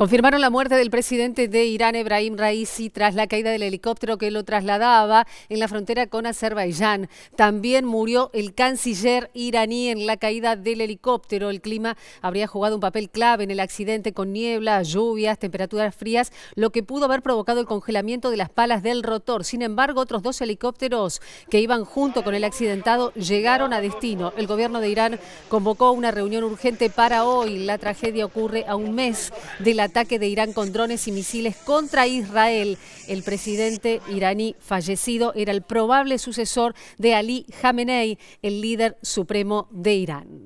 Confirmaron la muerte del presidente de Irán, Ebrahim Raisi, tras la caída del helicóptero que lo trasladaba en la frontera con Azerbaiyán. También murió el canciller iraní en la caída del helicóptero. El clima habría jugado un papel clave en el accidente con nieblas, lluvias, temperaturas frías, lo que pudo haber provocado el congelamiento de las palas del rotor. Sin embargo, otros dos helicópteros que iban junto con el accidentado llegaron a destino. El gobierno de Irán convocó una reunión urgente para hoy. La tragedia ocurre a un mes de la ataque de Irán con drones y misiles contra Israel. El presidente iraní fallecido era el probable sucesor de Ali Khamenei, el líder supremo de Irán.